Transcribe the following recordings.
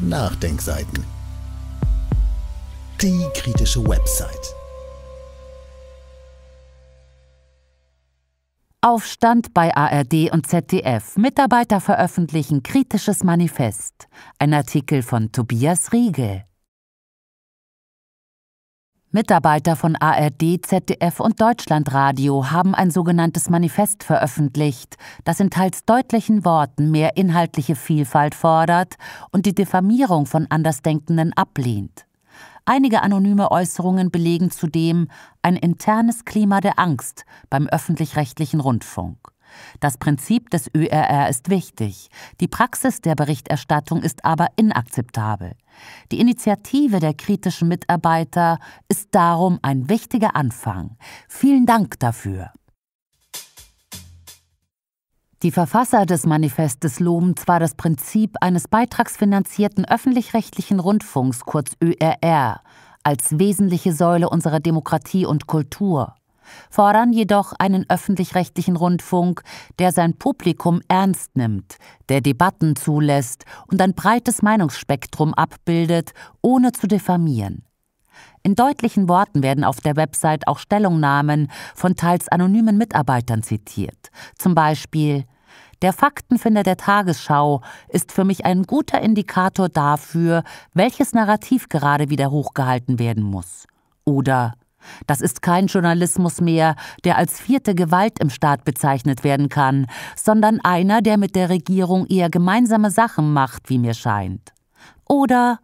Nachdenkseiten. Die kritische Website. Aufstand bei ARD und ZDF. Mitarbeiter veröffentlichen kritisches Manifest. Ein Artikel von Tobias Riegel. Mitarbeiter von ARD, ZDF und Deutschlandradio haben ein sogenanntes Manifest veröffentlicht, das in teils deutlichen Worten mehr inhaltliche Vielfalt fordert und die Diffamierung von Andersdenkenden ablehnt. Einige anonyme Äußerungen belegen zudem ein internes Klima der Angst beim öffentlich-rechtlichen Rundfunk. Das Prinzip des ÖRR ist wichtig, die Praxis der Berichterstattung ist aber inakzeptabel. Die Initiative der kritischen Mitarbeiter ist darum ein wichtiger Anfang. Vielen Dank dafür. Die Verfasser des Manifestes loben zwar das Prinzip eines beitragsfinanzierten öffentlich-rechtlichen Rundfunks, kurz ÖRR, als wesentliche Säule unserer Demokratie und Kultur fordern jedoch einen öffentlich-rechtlichen Rundfunk, der sein Publikum ernst nimmt, der Debatten zulässt und ein breites Meinungsspektrum abbildet, ohne zu diffamieren. In deutlichen Worten werden auf der Website auch Stellungnahmen von teils anonymen Mitarbeitern zitiert. Zum Beispiel der Faktenfinder der Tagesschau ist für mich ein guter Indikator dafür, welches Narrativ gerade wieder hochgehalten werden muss. Oder das ist kein Journalismus mehr, der als vierte Gewalt im Staat bezeichnet werden kann, sondern einer, der mit der Regierung eher gemeinsame Sachen macht, wie mir scheint. Oder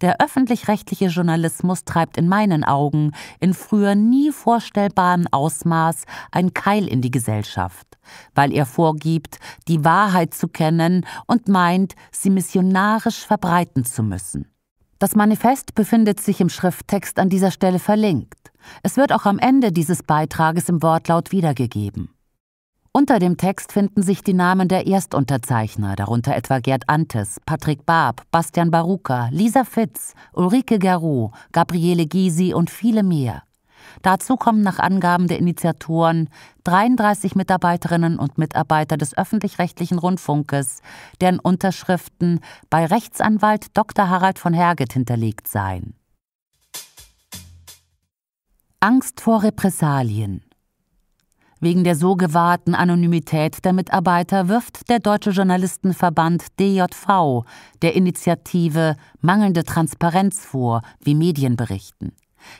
der öffentlich-rechtliche Journalismus treibt in meinen Augen in früher nie vorstellbarem Ausmaß ein Keil in die Gesellschaft, weil er vorgibt, die Wahrheit zu kennen und meint, sie missionarisch verbreiten zu müssen. Das Manifest befindet sich im Schrifttext an dieser Stelle verlinkt. Es wird auch am Ende dieses Beitrages im Wortlaut wiedergegeben. Unter dem Text finden sich die Namen der Erstunterzeichner, darunter etwa Gerd Antes, Patrick Barb, Bastian Baruka, Lisa Fitz, Ulrike Garou, Gabriele Gysi und viele mehr. Dazu kommen nach Angaben der Initiatoren 33 Mitarbeiterinnen und Mitarbeiter des öffentlich-rechtlichen Rundfunkes, deren Unterschriften bei Rechtsanwalt Dr. Harald von Herget hinterlegt seien. Angst vor Repressalien. Wegen der so gewahrten Anonymität der Mitarbeiter wirft der Deutsche Journalistenverband DJV der Initiative mangelnde Transparenz vor, wie Medien berichten.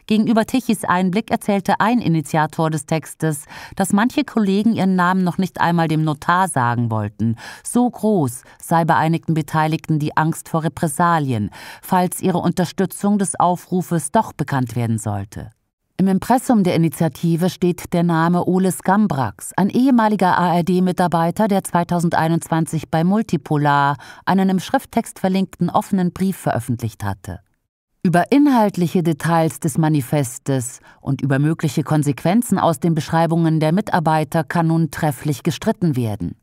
Gegenüber Tichys Einblick erzählte ein Initiator des Textes, dass manche Kollegen ihren Namen noch nicht einmal dem Notar sagen wollten. So groß sei bei einigen Beteiligten die Angst vor Repressalien, falls ihre Unterstützung des Aufrufes doch bekannt werden sollte. Im Impressum der Initiative steht der Name Oles Gambrax, ein ehemaliger ARD-Mitarbeiter, der 2021 bei Multipolar einen im Schrifttext verlinkten offenen Brief veröffentlicht hatte. Über inhaltliche Details des Manifestes und über mögliche Konsequenzen aus den Beschreibungen der Mitarbeiter kann nun trefflich gestritten werden.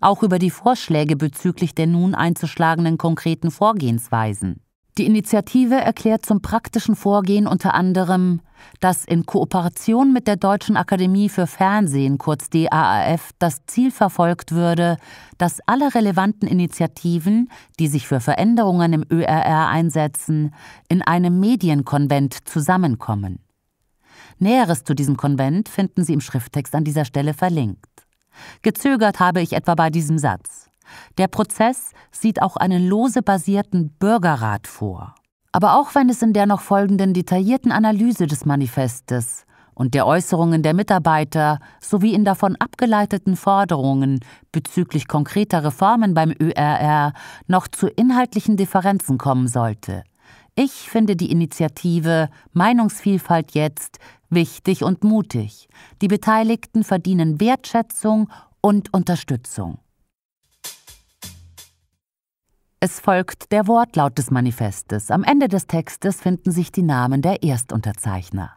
Auch über die Vorschläge bezüglich der nun einzuschlagenden konkreten Vorgehensweisen. Die Initiative erklärt zum praktischen Vorgehen unter anderem, dass in Kooperation mit der Deutschen Akademie für Fernsehen kurz DAAF das Ziel verfolgt würde, dass alle relevanten Initiativen, die sich für Veränderungen im ÖRR einsetzen, in einem Medienkonvent zusammenkommen. Näheres zu diesem Konvent finden Sie im Schrifttext an dieser Stelle verlinkt. Gezögert habe ich etwa bei diesem Satz. Der Prozess sieht auch einen lose basierten Bürgerrat vor. Aber auch wenn es in der noch folgenden detaillierten Analyse des Manifestes und der Äußerungen der Mitarbeiter sowie in davon abgeleiteten Forderungen bezüglich konkreter Reformen beim ÖRR noch zu inhaltlichen Differenzen kommen sollte. Ich finde die Initiative Meinungsvielfalt jetzt wichtig und mutig. Die Beteiligten verdienen Wertschätzung und Unterstützung. Es folgt der Wortlaut des Manifestes. Am Ende des Textes finden sich die Namen der Erstunterzeichner.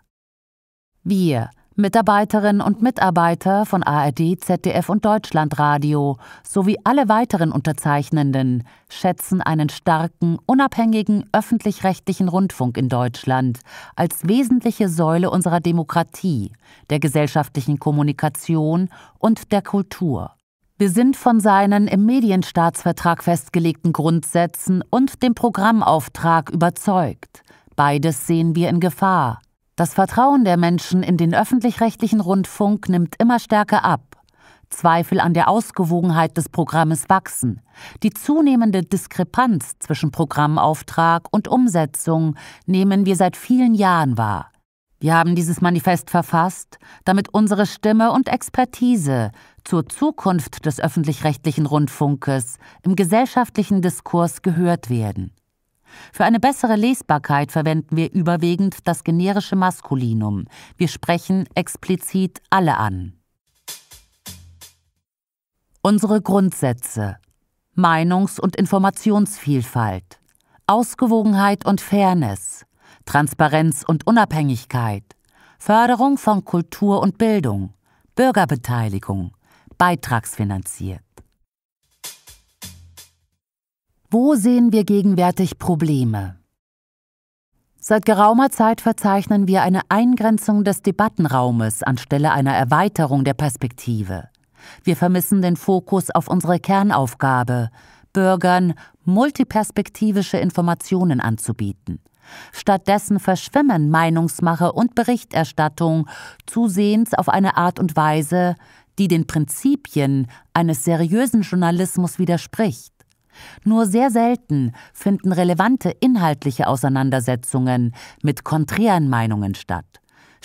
Wir, Mitarbeiterinnen und Mitarbeiter von ARD, ZDF und Deutschlandradio sowie alle weiteren Unterzeichnenden schätzen einen starken, unabhängigen öffentlich-rechtlichen Rundfunk in Deutschland als wesentliche Säule unserer Demokratie, der gesellschaftlichen Kommunikation und der Kultur. Wir sind von seinen im Medienstaatsvertrag festgelegten Grundsätzen und dem Programmauftrag überzeugt. Beides sehen wir in Gefahr. Das Vertrauen der Menschen in den öffentlich-rechtlichen Rundfunk nimmt immer stärker ab. Zweifel an der Ausgewogenheit des Programmes wachsen. Die zunehmende Diskrepanz zwischen Programmauftrag und Umsetzung nehmen wir seit vielen Jahren wahr. Wir haben dieses Manifest verfasst, damit unsere Stimme und Expertise zur Zukunft des öffentlich-rechtlichen Rundfunkes im gesellschaftlichen Diskurs gehört werden. Für eine bessere Lesbarkeit verwenden wir überwiegend das generische Maskulinum. Wir sprechen explizit alle an. Unsere Grundsätze Meinungs- und Informationsvielfalt, Ausgewogenheit und Fairness, Transparenz und Unabhängigkeit, Förderung von Kultur und Bildung, Bürgerbeteiligung, beitragsfinanziert. Wo sehen wir gegenwärtig Probleme? Seit geraumer Zeit verzeichnen wir eine Eingrenzung des Debattenraumes anstelle einer Erweiterung der Perspektive. Wir vermissen den Fokus auf unsere Kernaufgabe, Bürgern multiperspektivische Informationen anzubieten Stattdessen verschwimmen Meinungsmache und Berichterstattung zusehends auf eine Art und Weise, die den Prinzipien eines seriösen Journalismus widerspricht. Nur sehr selten finden relevante inhaltliche Auseinandersetzungen mit konträren Meinungen statt.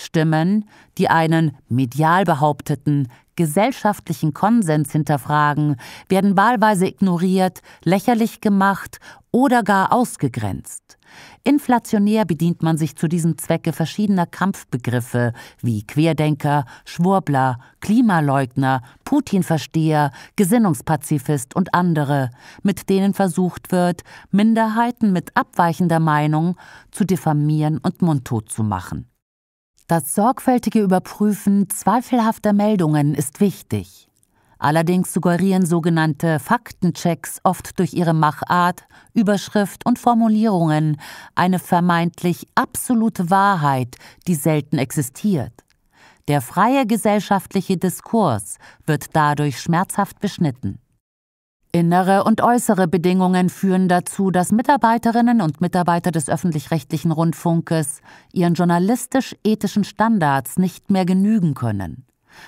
Stimmen, die einen, medial behaupteten, gesellschaftlichen Konsens hinterfragen, werden wahlweise ignoriert, lächerlich gemacht oder gar ausgegrenzt. Inflationär bedient man sich zu diesem Zwecke verschiedener Kampfbegriffe wie Querdenker, Schwurbler, Klimaleugner, Putinversteher, Gesinnungspazifist und andere, mit denen versucht wird, Minderheiten mit abweichender Meinung zu diffamieren und mundtot zu machen. Das sorgfältige Überprüfen zweifelhafter Meldungen ist wichtig. Allerdings suggerieren sogenannte Faktenchecks oft durch ihre Machart, Überschrift und Formulierungen eine vermeintlich absolute Wahrheit, die selten existiert. Der freie gesellschaftliche Diskurs wird dadurch schmerzhaft beschnitten. Innere und äußere Bedingungen führen dazu, dass Mitarbeiterinnen und Mitarbeiter des öffentlich-rechtlichen Rundfunkes ihren journalistisch-ethischen Standards nicht mehr genügen können.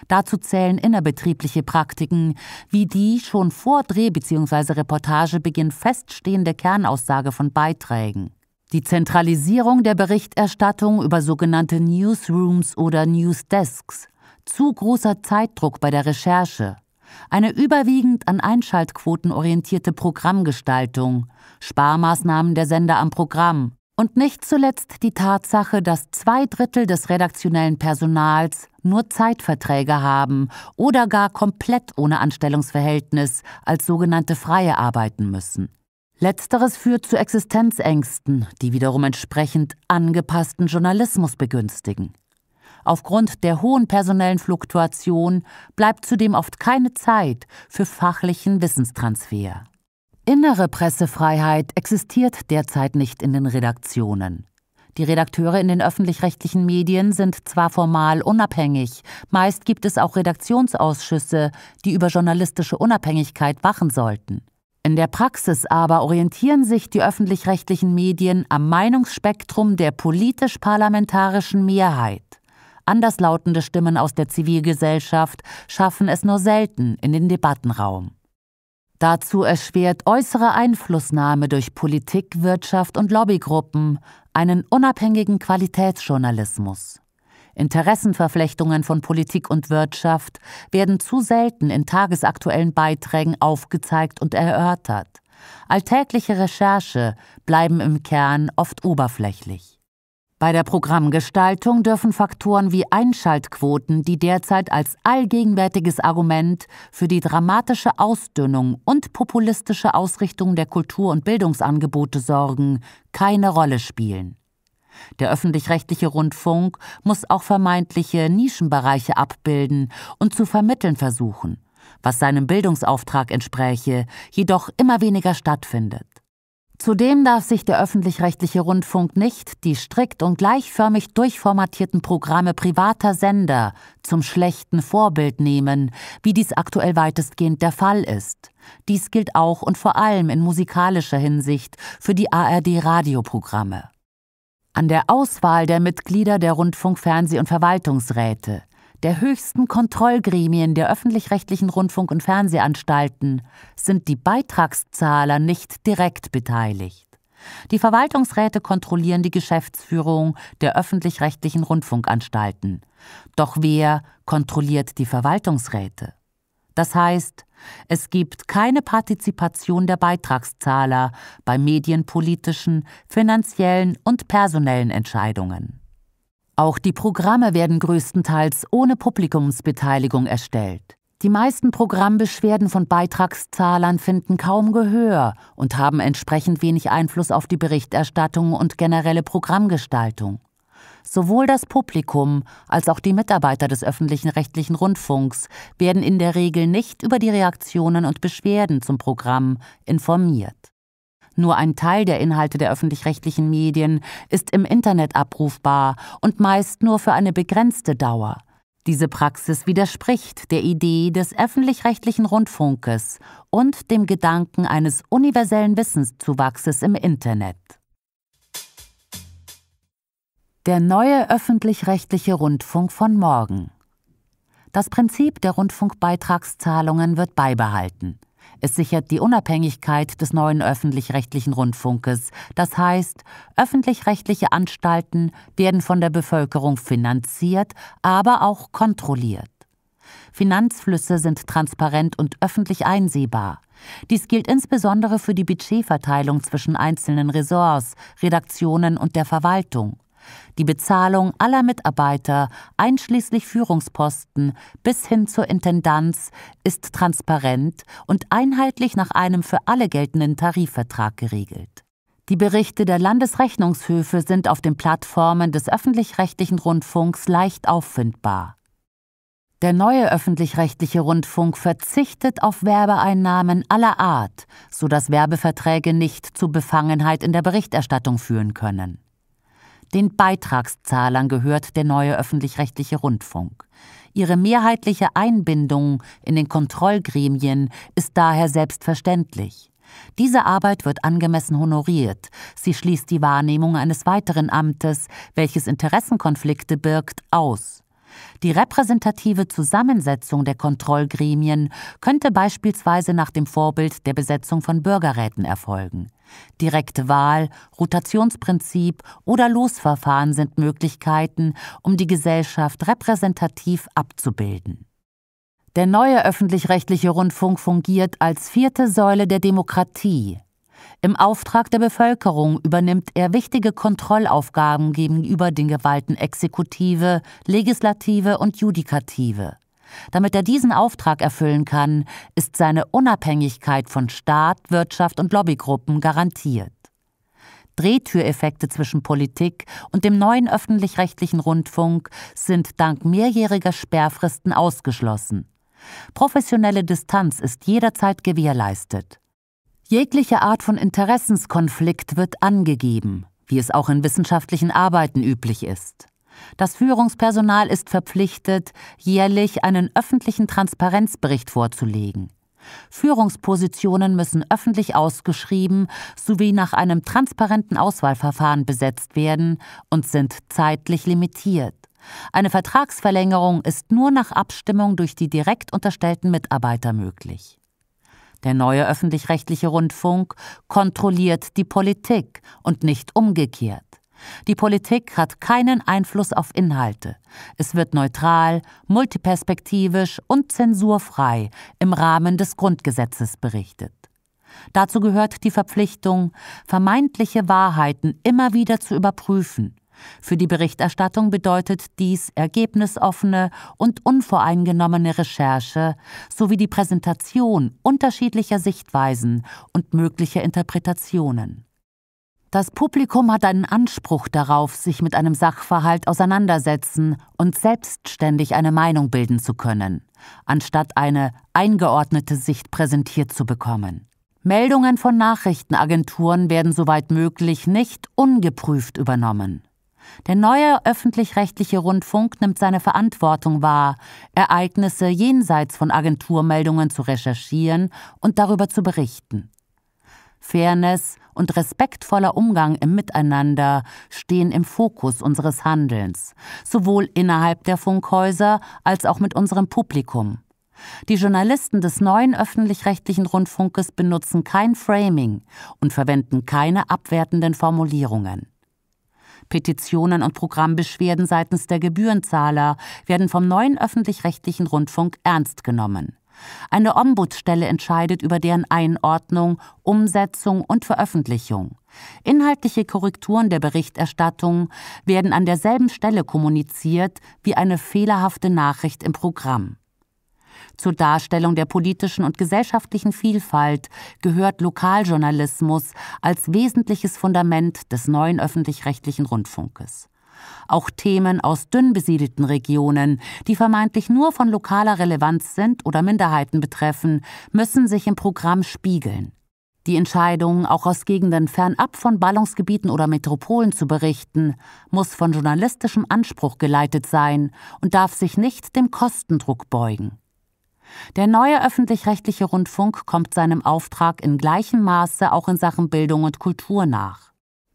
Dazu zählen innerbetriebliche Praktiken, wie die schon vor Dreh- bzw. Reportagebeginn feststehende Kernaussage von Beiträgen. Die Zentralisierung der Berichterstattung über sogenannte Newsrooms oder Newsdesks, zu großer Zeitdruck bei der Recherche, eine überwiegend an Einschaltquoten orientierte Programmgestaltung, Sparmaßnahmen der Sender am Programm und nicht zuletzt die Tatsache, dass zwei Drittel des redaktionellen Personals nur Zeitverträge haben oder gar komplett ohne Anstellungsverhältnis als sogenannte Freie arbeiten müssen. Letzteres führt zu Existenzängsten, die wiederum entsprechend angepassten Journalismus begünstigen. Aufgrund der hohen personellen Fluktuation bleibt zudem oft keine Zeit für fachlichen Wissenstransfer. Innere Pressefreiheit existiert derzeit nicht in den Redaktionen. Die Redakteure in den öffentlich-rechtlichen Medien sind zwar formal unabhängig, meist gibt es auch Redaktionsausschüsse, die über journalistische Unabhängigkeit wachen sollten. In der Praxis aber orientieren sich die öffentlich-rechtlichen Medien am Meinungsspektrum der politisch-parlamentarischen Mehrheit. Anderslautende Stimmen aus der Zivilgesellschaft schaffen es nur selten in den Debattenraum. Dazu erschwert äußere Einflussnahme durch Politik, Wirtschaft und Lobbygruppen einen unabhängigen Qualitätsjournalismus. Interessenverflechtungen von Politik und Wirtschaft werden zu selten in tagesaktuellen Beiträgen aufgezeigt und erörtert. Alltägliche Recherche bleiben im Kern oft oberflächlich. Bei der Programmgestaltung dürfen Faktoren wie Einschaltquoten, die derzeit als allgegenwärtiges Argument für die dramatische Ausdünnung und populistische Ausrichtung der Kultur- und Bildungsangebote sorgen, keine Rolle spielen. Der öffentlich-rechtliche Rundfunk muss auch vermeintliche Nischenbereiche abbilden und zu vermitteln versuchen, was seinem Bildungsauftrag entspräche, jedoch immer weniger stattfindet. Zudem darf sich der öffentlich-rechtliche Rundfunk nicht die strikt und gleichförmig durchformatierten Programme privater Sender zum schlechten Vorbild nehmen, wie dies aktuell weitestgehend der Fall ist. Dies gilt auch und vor allem in musikalischer Hinsicht für die ARD-Radioprogramme. An der Auswahl der Mitglieder der Rundfunk-, Fernseh- und Verwaltungsräte der höchsten Kontrollgremien der öffentlich-rechtlichen Rundfunk- und Fernsehanstalten sind die Beitragszahler nicht direkt beteiligt. Die Verwaltungsräte kontrollieren die Geschäftsführung der öffentlich-rechtlichen Rundfunkanstalten. Doch wer kontrolliert die Verwaltungsräte? Das heißt, es gibt keine Partizipation der Beitragszahler bei medienpolitischen, finanziellen und personellen Entscheidungen. Auch die Programme werden größtenteils ohne Publikumsbeteiligung erstellt. Die meisten Programmbeschwerden von Beitragszahlern finden kaum Gehör und haben entsprechend wenig Einfluss auf die Berichterstattung und generelle Programmgestaltung. Sowohl das Publikum als auch die Mitarbeiter des öffentlichen rechtlichen Rundfunks werden in der Regel nicht über die Reaktionen und Beschwerden zum Programm informiert. Nur ein Teil der Inhalte der öffentlich-rechtlichen Medien ist im Internet abrufbar und meist nur für eine begrenzte Dauer. Diese Praxis widerspricht der Idee des öffentlich-rechtlichen Rundfunkes und dem Gedanken eines universellen Wissenszuwachses im Internet. Der neue öffentlich-rechtliche Rundfunk von morgen. Das Prinzip der Rundfunkbeitragszahlungen wird beibehalten. Es sichert die Unabhängigkeit des neuen öffentlich-rechtlichen Rundfunkes. Das heißt, öffentlich-rechtliche Anstalten werden von der Bevölkerung finanziert, aber auch kontrolliert. Finanzflüsse sind transparent und öffentlich einsehbar. Dies gilt insbesondere für die Budgetverteilung zwischen einzelnen Ressorts, Redaktionen und der Verwaltung. Die Bezahlung aller Mitarbeiter, einschließlich Führungsposten bis hin zur Intendanz, ist transparent und einheitlich nach einem für alle geltenden Tarifvertrag geregelt. Die Berichte der Landesrechnungshöfe sind auf den Plattformen des öffentlich-rechtlichen Rundfunks leicht auffindbar. Der neue öffentlich-rechtliche Rundfunk verzichtet auf Werbeeinnahmen aller Art, sodass Werbeverträge nicht zu Befangenheit in der Berichterstattung führen können. Den Beitragszahlern gehört der neue öffentlich-rechtliche Rundfunk. Ihre mehrheitliche Einbindung in den Kontrollgremien ist daher selbstverständlich. Diese Arbeit wird angemessen honoriert. Sie schließt die Wahrnehmung eines weiteren Amtes, welches Interessenkonflikte birgt, aus. Die repräsentative Zusammensetzung der Kontrollgremien könnte beispielsweise nach dem Vorbild der Besetzung von Bürgerräten erfolgen. Direkte Wahl, Rotationsprinzip oder Losverfahren sind Möglichkeiten, um die Gesellschaft repräsentativ abzubilden. Der neue öffentlich-rechtliche Rundfunk fungiert als vierte Säule der Demokratie. Im Auftrag der Bevölkerung übernimmt er wichtige Kontrollaufgaben gegenüber den Gewalten Exekutive, Legislative und Judikative. Damit er diesen Auftrag erfüllen kann, ist seine Unabhängigkeit von Staat, Wirtschaft und Lobbygruppen garantiert. Drehtüreffekte zwischen Politik und dem neuen öffentlich-rechtlichen Rundfunk sind dank mehrjähriger Sperrfristen ausgeschlossen. Professionelle Distanz ist jederzeit gewährleistet. Jegliche Art von Interessenskonflikt wird angegeben, wie es auch in wissenschaftlichen Arbeiten üblich ist. Das Führungspersonal ist verpflichtet, jährlich einen öffentlichen Transparenzbericht vorzulegen. Führungspositionen müssen öffentlich ausgeschrieben sowie nach einem transparenten Auswahlverfahren besetzt werden und sind zeitlich limitiert. Eine Vertragsverlängerung ist nur nach Abstimmung durch die direkt unterstellten Mitarbeiter möglich. Der neue öffentlich-rechtliche Rundfunk kontrolliert die Politik und nicht umgekehrt. Die Politik hat keinen Einfluss auf Inhalte. Es wird neutral, multiperspektivisch und zensurfrei im Rahmen des Grundgesetzes berichtet. Dazu gehört die Verpflichtung, vermeintliche Wahrheiten immer wieder zu überprüfen. Für die Berichterstattung bedeutet dies ergebnisoffene und unvoreingenommene Recherche sowie die Präsentation unterschiedlicher Sichtweisen und möglicher Interpretationen. Das Publikum hat einen Anspruch darauf, sich mit einem Sachverhalt auseinandersetzen und selbstständig eine Meinung bilden zu können, anstatt eine eingeordnete Sicht präsentiert zu bekommen. Meldungen von Nachrichtenagenturen werden soweit möglich nicht ungeprüft übernommen. Der neue öffentlich-rechtliche Rundfunk nimmt seine Verantwortung wahr, Ereignisse jenseits von Agenturmeldungen zu recherchieren und darüber zu berichten. Fairness und respektvoller Umgang im Miteinander stehen im Fokus unseres Handelns, sowohl innerhalb der Funkhäuser als auch mit unserem Publikum. Die Journalisten des neuen öffentlich-rechtlichen Rundfunkes benutzen kein Framing und verwenden keine abwertenden Formulierungen. Petitionen und Programmbeschwerden seitens der Gebührenzahler werden vom neuen öffentlich-rechtlichen Rundfunk ernst genommen. Eine Ombudsstelle entscheidet über deren Einordnung, Umsetzung und Veröffentlichung. Inhaltliche Korrekturen der Berichterstattung werden an derselben Stelle kommuniziert wie eine fehlerhafte Nachricht im Programm. Zur Darstellung der politischen und gesellschaftlichen Vielfalt gehört Lokaljournalismus als wesentliches Fundament des neuen öffentlich-rechtlichen Rundfunkes. Auch Themen aus dünn besiedelten Regionen, die vermeintlich nur von lokaler Relevanz sind oder Minderheiten betreffen, müssen sich im Programm spiegeln. Die Entscheidung, auch aus Gegenden fernab von Ballungsgebieten oder Metropolen zu berichten, muss von journalistischem Anspruch geleitet sein und darf sich nicht dem Kostendruck beugen. Der neue öffentlich-rechtliche Rundfunk kommt seinem Auftrag in gleichem Maße auch in Sachen Bildung und Kultur nach.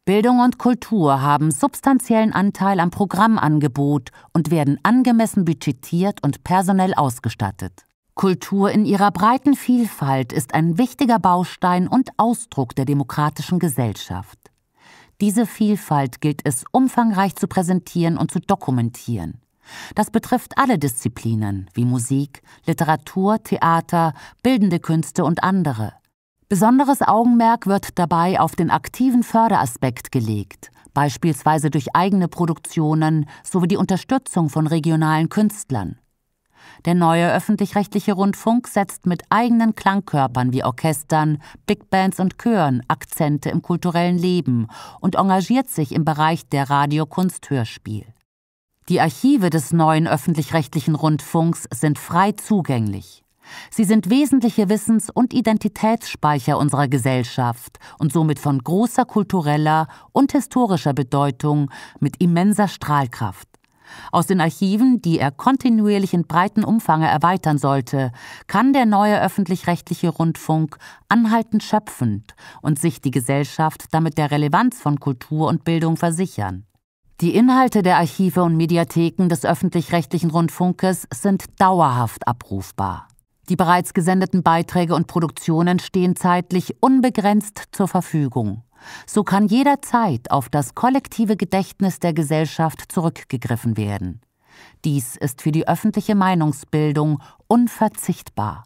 Bildung und Kultur haben substanziellen Anteil am Programmangebot und werden angemessen budgetiert und personell ausgestattet. Kultur in ihrer breiten Vielfalt ist ein wichtiger Baustein und Ausdruck der demokratischen Gesellschaft. Diese Vielfalt gilt es umfangreich zu präsentieren und zu dokumentieren. Das betrifft alle Disziplinen wie Musik, Literatur, Theater, bildende Künste und andere. Besonderes Augenmerk wird dabei auf den aktiven Förderaspekt gelegt, beispielsweise durch eigene Produktionen sowie die Unterstützung von regionalen Künstlern. Der neue öffentlich-rechtliche Rundfunk setzt mit eigenen Klangkörpern wie Orchestern, Big Bands und Chören Akzente im kulturellen Leben und engagiert sich im Bereich der Radiokunst Hörspiel. Die Archive des neuen öffentlich-rechtlichen Rundfunks sind frei zugänglich. Sie sind wesentliche Wissens- und Identitätsspeicher unserer Gesellschaft und somit von großer kultureller und historischer Bedeutung mit immenser Strahlkraft. Aus den Archiven, die er kontinuierlich in breiten Umfang erweitern sollte, kann der neue öffentlich-rechtliche Rundfunk anhaltend schöpfend und sich die Gesellschaft damit der Relevanz von Kultur und Bildung versichern. Die Inhalte der Archive und Mediatheken des öffentlich-rechtlichen Rundfunkes sind dauerhaft abrufbar. Die bereits gesendeten Beiträge und Produktionen stehen zeitlich unbegrenzt zur Verfügung. So kann jederzeit auf das kollektive Gedächtnis der Gesellschaft zurückgegriffen werden. Dies ist für die öffentliche Meinungsbildung unverzichtbar.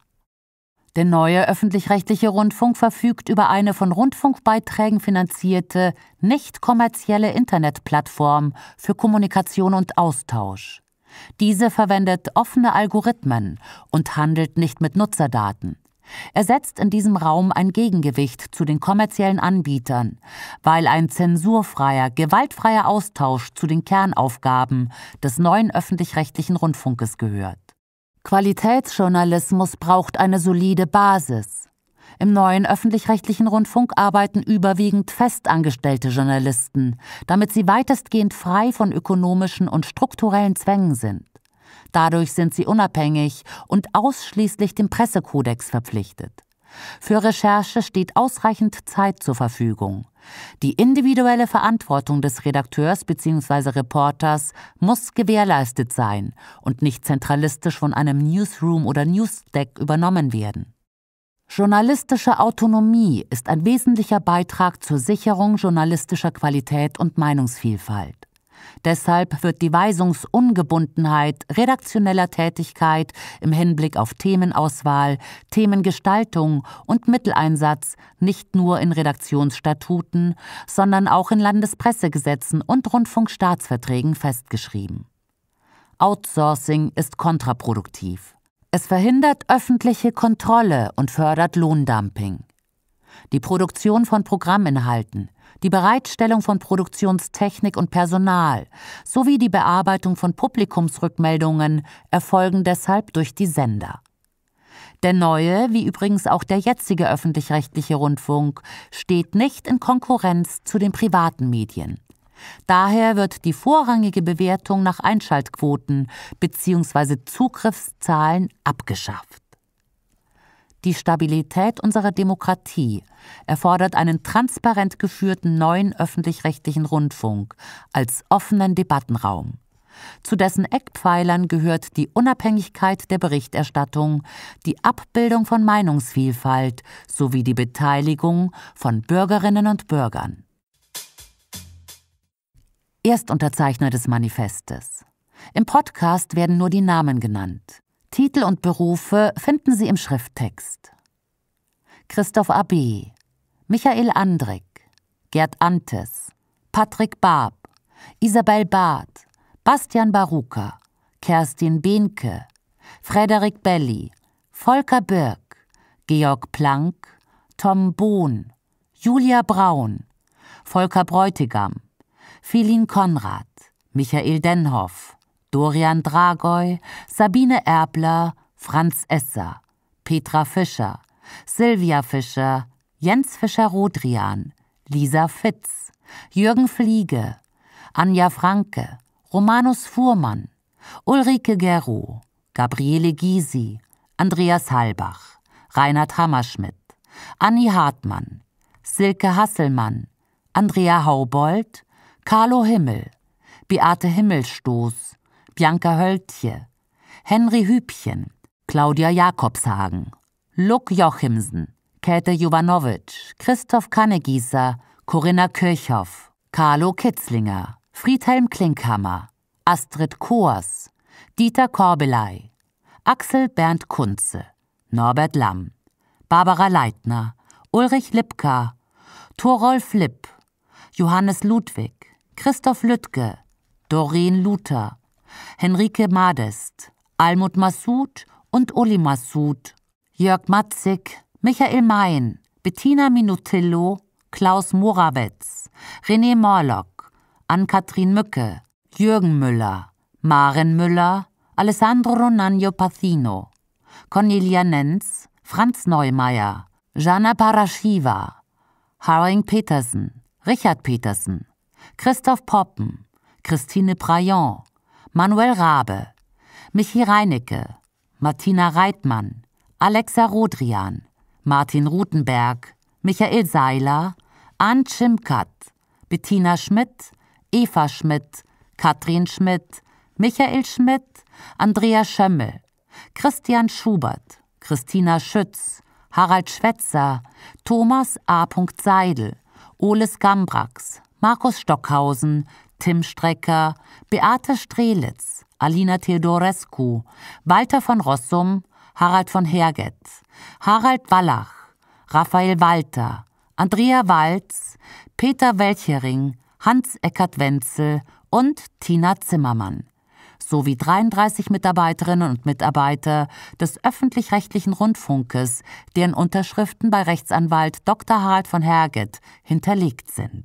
Der neue öffentlich-rechtliche Rundfunk verfügt über eine von Rundfunkbeiträgen finanzierte, nicht kommerzielle Internetplattform für Kommunikation und Austausch. Diese verwendet offene Algorithmen und handelt nicht mit Nutzerdaten. Er setzt in diesem Raum ein Gegengewicht zu den kommerziellen Anbietern, weil ein zensurfreier, gewaltfreier Austausch zu den Kernaufgaben des neuen öffentlich-rechtlichen Rundfunkes gehört. Qualitätsjournalismus braucht eine solide Basis. Im neuen öffentlich-rechtlichen Rundfunk arbeiten überwiegend festangestellte Journalisten, damit sie weitestgehend frei von ökonomischen und strukturellen Zwängen sind. Dadurch sind sie unabhängig und ausschließlich dem Pressekodex verpflichtet. Für Recherche steht ausreichend Zeit zur Verfügung. Die individuelle Verantwortung des Redakteurs bzw. Reporters muss gewährleistet sein und nicht zentralistisch von einem Newsroom oder Newsdeck übernommen werden. Journalistische Autonomie ist ein wesentlicher Beitrag zur Sicherung journalistischer Qualität und Meinungsvielfalt. Deshalb wird die Weisungsungebundenheit redaktioneller Tätigkeit im Hinblick auf Themenauswahl, Themengestaltung und Mitteleinsatz nicht nur in Redaktionsstatuten, sondern auch in Landespressegesetzen und Rundfunkstaatsverträgen festgeschrieben. Outsourcing ist kontraproduktiv. Es verhindert öffentliche Kontrolle und fördert Lohndumping. Die Produktion von Programminhalten, die Bereitstellung von Produktionstechnik und Personal sowie die Bearbeitung von Publikumsrückmeldungen erfolgen deshalb durch die Sender. Der neue, wie übrigens auch der jetzige öffentlich-rechtliche Rundfunk, steht nicht in Konkurrenz zu den privaten Medien. Daher wird die vorrangige Bewertung nach Einschaltquoten bzw. Zugriffszahlen abgeschafft. Die Stabilität unserer Demokratie erfordert einen transparent geführten neuen öffentlich-rechtlichen Rundfunk als offenen Debattenraum. Zu dessen Eckpfeilern gehört die Unabhängigkeit der Berichterstattung, die Abbildung von Meinungsvielfalt sowie die Beteiligung von Bürgerinnen und Bürgern. Erstunterzeichner des Manifestes. Im Podcast werden nur die Namen genannt. Titel und Berufe finden Sie im Schrifttext. Christoph Abbé, Michael Andrick, Gerd Antes, Patrick Barb, Isabel Barth, Bastian Baruka, Kerstin Behnke, Frederik Belli, Volker Birk, Georg Planck, Tom Bohn, Julia Braun, Volker Bräutigam, Felin Konrad, Michael Denhoff, Dorian Dragoy, Sabine Erbler, Franz Esser, Petra Fischer, Silvia Fischer, Jens Fischer-Rodrian, Lisa Fitz, Jürgen Fliege, Anja Franke, Romanus Fuhrmann, Ulrike Gero, Gabriele Gysi, Andreas Halbach, Reinhard Hammerschmidt, Anni Hartmann, Silke Hasselmann, Andrea Haubold, Carlo Himmel, Beate Himmelstoß, Bianca Höltje, Henry Hübchen, Claudia Jakobshagen, Luk Jochimsen, Käthe Jovanovic, Christoph Kannegießer, Corinna Kirchhoff, Carlo Kitzlinger, Friedhelm Klinkhammer, Astrid Koers, Dieter Korbelei, Axel Bernd Kunze, Norbert Lamm, Barbara Leitner, Ulrich Lipka, Thorolf Lipp, Johannes Ludwig, Christoph Lüttke, Doreen Luther, Henrike Madest, Almut Massoud und Uli Massoud, Jörg Matzig, Michael Main, Bettina Minutillo, Klaus Morawetz, René Morlock, Ann-Kathrin Mücke, Jürgen Müller, Maren Müller, Alessandro Ronagno Pacino, Cornelia Nenz, Franz Neumeier, Jana Paraschiva, Haring Petersen, Richard Petersen. Christoph Poppen, Christine Praillon, Manuel Rabe, Michi Reinecke, Martina Reitmann, Alexa Rodrian, Martin Rutenberg, Michael Seiler, Ann Schimkat, Bettina Schmidt, Eva Schmidt, Katrin Schmidt, Michael Schmidt, Andrea Schömmel, Christian Schubert, Christina Schütz, Harald Schwetzer, Thomas A. Seidel, Oles Gambrax, Markus Stockhausen, Tim Strecker, Beate Strelitz, Alina Theodorescu, Walter von Rossum, Harald von Herget, Harald Wallach, Raphael Walter, Andrea Walz, Peter Welchering, Hans Eckert Wenzel und Tina Zimmermann sowie 33 Mitarbeiterinnen und Mitarbeiter des öffentlich-rechtlichen Rundfunkes, deren Unterschriften bei Rechtsanwalt Dr. Harald von Herget hinterlegt sind.